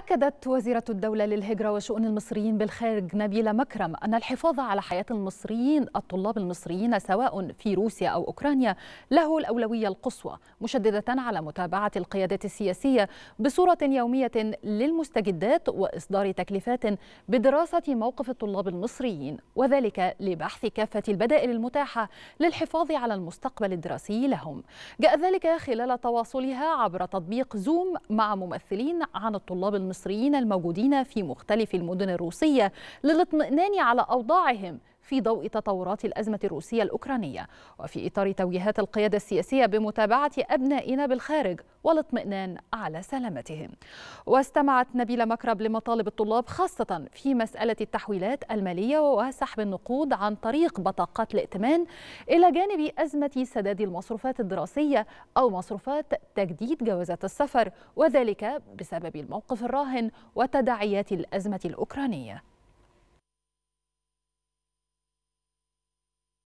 أكدت وزيرة الدولة للهجرة وشؤون المصريين بالخارج نبيلة مكرم أن الحفاظ على حياة المصريين الطلاب المصريين سواء في روسيا أو أوكرانيا له الأولوية القصوى مشددة على متابعة القيادات السياسية بصورة يومية للمستجدات وإصدار تكليفات بدراسة موقف الطلاب المصريين وذلك لبحث كافة البدائل المتاحة للحفاظ على المستقبل الدراسي لهم جاء ذلك خلال تواصلها عبر تطبيق زوم مع ممثلين عن الطلاب المصريين المصريين الموجودين في مختلف المدن الروسية للاطمئنان على أوضاعهم في ضوء تطورات الأزمة الروسية الأوكرانية وفي إطار توجيهات القيادة السياسية بمتابعة أبنائنا بالخارج والاطمئنان على سلامتهم واستمعت نبيلة مكرب لمطالب الطلاب خاصة في مسألة التحويلات المالية وسحب النقود عن طريق بطاقات الائتمان إلى جانب أزمة سداد المصروفات الدراسية أو مصروفات تجديد جوازات السفر وذلك بسبب الموقف الراهن وتداعيات الأزمة الأوكرانية